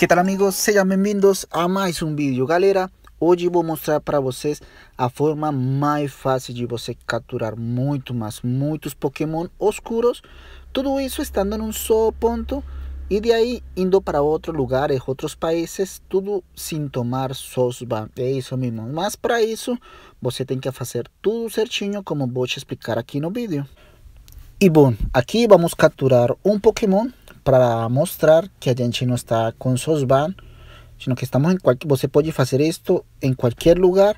Que tal amigos? Sejam bem-vindos a mais um vídeo. Galera, hoje vou mostrar para vocês a forma mais fácil de você capturar muito, mais muitos Pokémon oscuros. Tudo isso estando em um só ponto e de aí indo para outros lugares, outros países, tudo sem tomar sosba, é isso mesmo. Mas para isso, você tem que fazer tudo certinho, como vou te explicar aqui no vídeo. E bom, aqui vamos capturar um Pokémon para mostrar que a gente não está com Sosban, sino que estamos em qualquer, você pode fazer isto em qualquer lugar,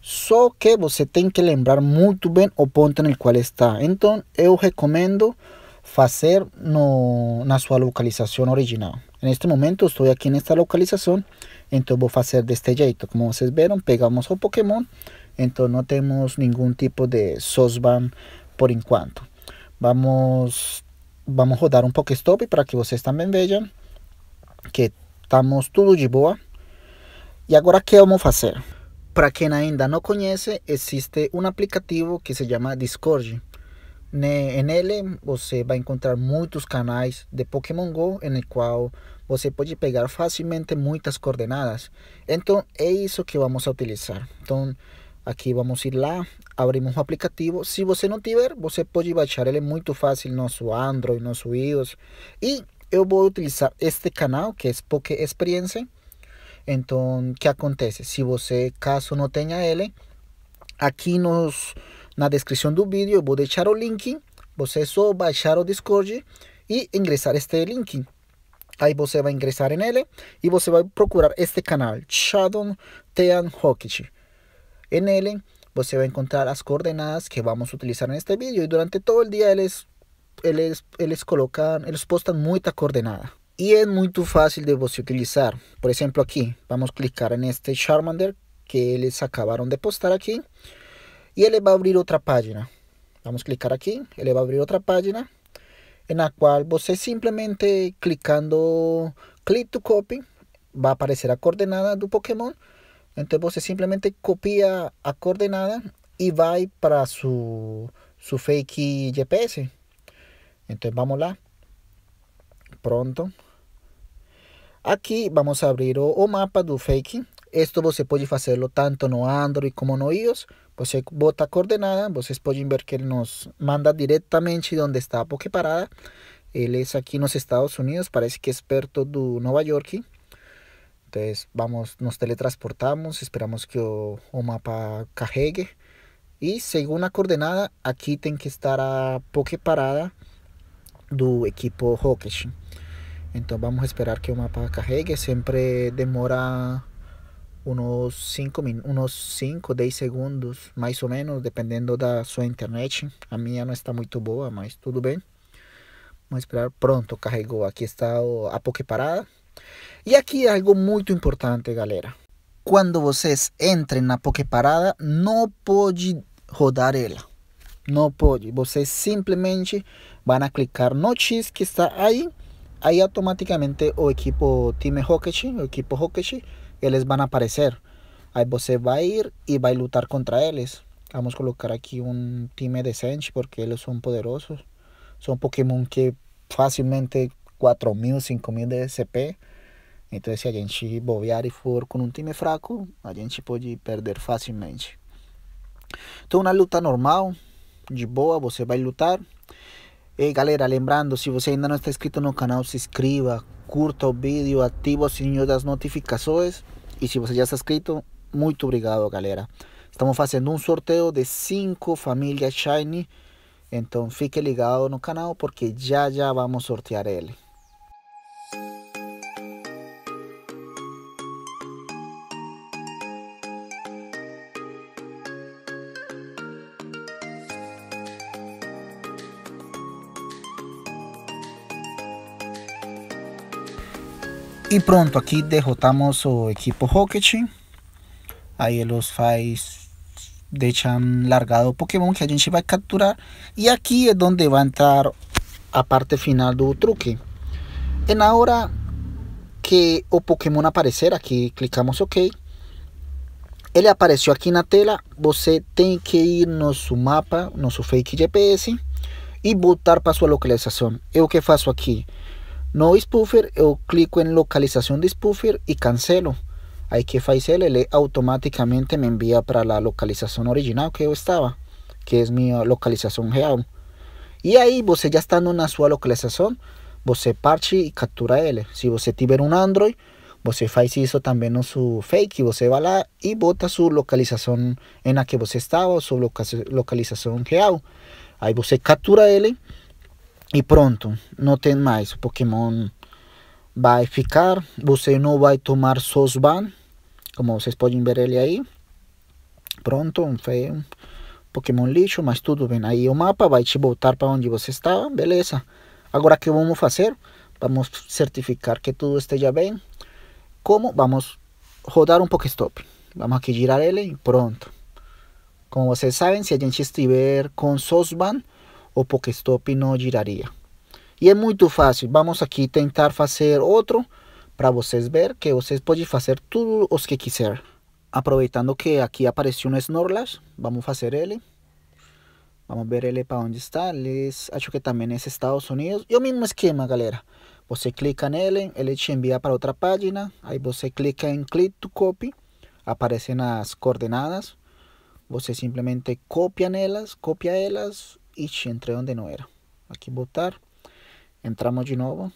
só que você tem que lembrar muito bem o ponto no qual está. Então, eu recomendo fazer no, na sua localização original. Neste momento, estou aqui nesta localização, então vou fazer deste jeito. Como vocês viram, pegamos o Pokémon, então não temos nenhum tipo de Sosban por enquanto. Vamos vamos rodar um Pokestop para que vocês também vejam que estamos tudo de boa. E agora que vamos fazer? Para quem ainda não conhece, existe um aplicativo que se chama Discord. Nele você vai encontrar muitos canais de Pokémon Go em qual você pode pegar facilmente muitas coordenadas. Então é isso que vamos utilizar. Então aqui vamos ir lá abrimos o aplicativo. Se você não tiver, você pode baixar. Ele é muito fácil, nosso Android, nosso iOS. E eu vou utilizar este canal, que é Poké Experience. Então, o que acontece? Se você, caso não tenha ele, aqui nos, na descrição do vídeo eu vou deixar o link. Você é só baixar o Discord e ingressar este link. Aí você vai ingressar nele e você vai procurar este canal, Shadow Tean Hockey. Nele Pues, va a encontrar las coordenadas que vamos a utilizar en este vídeo y durante todo el día les postan colocan les postan muita coordenada. Y es muy fácil de pues, utilizar. Por ejemplo aquí, vamos a clicar en este Charmander que les acabaron de postar aquí. Y él va a abrir otra página. Vamos a clicar aquí, él va a abrir otra página en la cual vos pues, simplemente clicando click to copy va a aparecer la coordenada un Pokémon entonces vos simplemente copia a coordenada y va para su, su fake GPS. Entonces vamos lá. Pronto. Aquí vamos a abrir o, mapa do fake. Esto você puede hacerlo tanto no Android como no iOS. Você bota a coordenada, vocês pueden ver que nos manda directamente dónde está porque Poké Parada. es aquí en los Estados Unidos, parece que es perto do Nueva York. Entonces vamos, nos teletransportamos, esperamos que o, mapa carregue. E segundo a coordenada, aqui tem que estar a Poké Parada do equipo Rocket. Então vamos esperar que o mapa carregue. Sempre demora unos 5, unos 5, 10 segundos, mais ou menos, dependendo da sua internet. A minha não está muito boa, mas tudo bem. Vamos esperar. Pronto, carregou. Aqui está a Poké Parada. Y aquí algo muy importante, galera. Cuando vocês entren a Poké Parada, no rodar No pueden Simplemente van van a clicar no X que está ahí Ahí automáticamente o equipo Time Rocket, o equipo les van a aparecer. Ahí você a ir y va a luchar contra ellos Vamos a colocar aquí un time decente porque ellos son poderosos. Son Pokémon que fácilmente 4 mil, 5 mil de CP. Então, se a gente bobear e for com um time fraco, a gente pode perder facilmente. Então, uma luta normal, de boa, você vai lutar. E galera, lembrando, se você ainda não está inscrito no canal, se inscreva, curta o vídeo, ativa o sininho das notificações. E se você já está inscrito, muito obrigado, galera. Estamos fazendo um sorteio de 5 famílias Shiny. Então fique ligado no canal porque já já vamos sortear ele. E pronto, aqui derrotamos o equipo Rocket. Aí eles faz deixam largado o Pokémon que a gente vai capturar. E aqui é onde vai entrar a parte final do truque. É na hora que o Pokémon aparecer, aqui clicamos OK. Ele apareceu aqui na tela, você tem que ir no seu mapa, no seu fake GPS e botar para sua localização. Eu que faço aqui? No spoofer, yo clico en localización de spoofer y cancelo. Ahí que l eh, automáticamente me envía para la localización original que yo estaba, que es mi ah, localización Y Y ahí, ya estando en su sua localización vos parche y captura l Si usted tiene un Android, vos hace eso también en su fake, vos va la y bota su localización en la que usted estaba Su localización real. Ahí usted captura el E pronto, não tem mais. O Pokémon vai ficar. Você não vai tomar SOS ban, como vocês podem ver ele aí. Pronto, foi um Pokémon lixo, mas tudo bem. Aí o mapa vai te voltar para onde você estava, beleza. Agora que vamos fazer? Vamos certificar que tudo esteja bem. Como? Vamos rodar um Pokéstop. Vamos aqui girar ele e pronto. Como vocês sabem, se a gente estiver com Sosban, o Pokestop não giraria. E é muito fácil. Vamos aqui tentar fazer outro para vocês ver que vocês podem fazer tudo os que quiser. Aproveitando que aqui apareceu um Snorlax, vamos fazer ele. Vamos ver ele para onde está. Eles, acho que também é Estados Unidos. E o mesmo esquema, galera. Você clica nele, ele te envia para outra página. Aí você clica em Click to Copy. Aparecem as coordenadas. Você simplesmente copia nelas, copia elas Ixi, entrei onde não era. Aqui botar. Entramos de novo.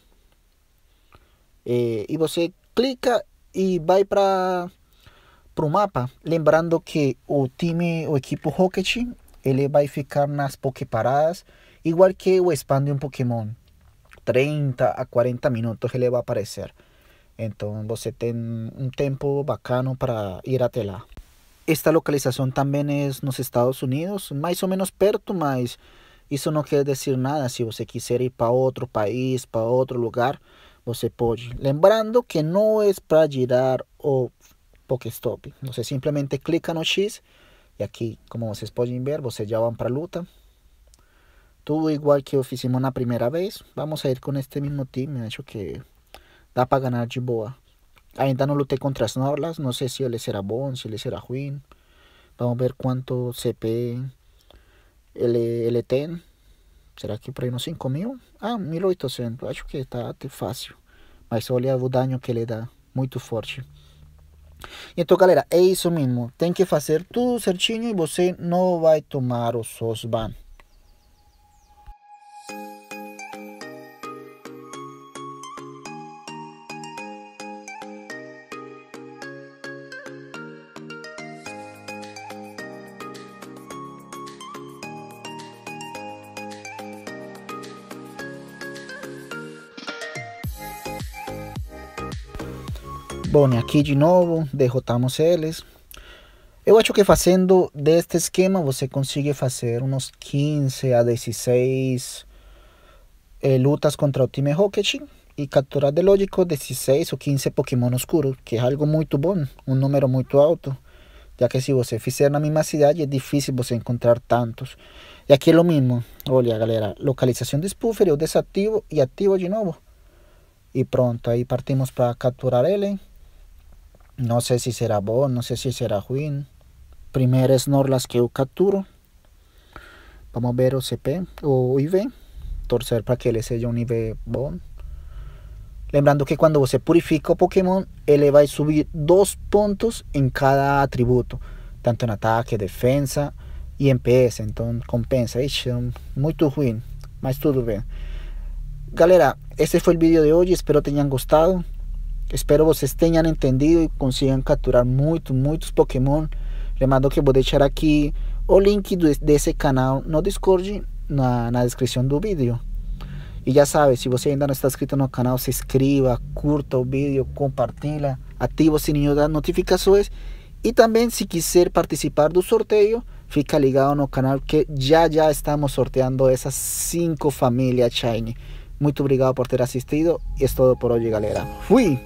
E, é, e você clica e vai para o mapa. Lembrando que o time, o equipo Rocket, ele vai ficar nas Poképaradas. Igual que o spam de um Pokémon. 30 a 40 minutos ele vai aparecer. Então você tem um tempo bacano para ir até lá. Esta localización también es nos Estados Unidos, más o menos perto, mas isso não quer dizer nada. Se você quiser ir para outro país, para outro lugar, você pode. Lembrando que não é para girar o Pokestop. Você simplesmente clica no X e aqui, como vocês podem ver, vocês já vão para a luta. Tudo igual que eu fizemos na primeira vez. Vamos a ir com este mesmo time. Acho que dá para ganhar de boa. Ainda no luteé contra Snorlax, no sé si él será Bon, si él será win. Vamos a ver cuánto CP L, ¿Será que por ahí unos 5000? Ah, 1800. Acho que está fácil. Mas olha o daño que le da, muy muito forte. entonces galera, é isso mismo, Tem que fazer tudo certinho y você va a tomar os SOSBAN. Bom, aqui de novo, derrotamos eles. Eu acho que fazendo deste esquema você consegue fazer uns 15 a 16 eh, lutas contra o time Rocket e capturar de lógico 16 ou 15 Pokémon escuros, que é algo muito bom, um número muito alto, já que se você fizer na mesma cidade é difícil você encontrar tantos. E aqui é o mesmo, olha galera, localização de Spoofer, eu desativo e ativo de novo. E pronto, aí partimos para capturar ele. No sé si será Bon, no sé si será Juin. Primer es las que yo capturo. Vamos a ver OCP o IV. Torcer para que le sea un IV Bon. Lembrando que cuando se purifica o Pokémon, va a subir dos puntos en cada atributo, tanto en ataque, defensa y en PS. entonces compensa. Um, muy muito más mas tudo bien. Galera, este fue el video de hoy, Espero hayan gustado. Espero vocês tenham entendido e consigam capturar muito, muitos Pokémon. Lembrando que vou deixar aqui o link do, desse canal no Discord na, na descrição do vídeo. E já sabe, se você ainda não está inscrito no canal, se inscreva, curta o vídeo, compartilha, ativa o sininho das notificações. E também, se quiser participar do sorteio, fica ligado no canal que já já estamos sorteando essas cinco famílias Shiny. Muito obrigado por ter asistido y es todo por hoy, galera. Fui!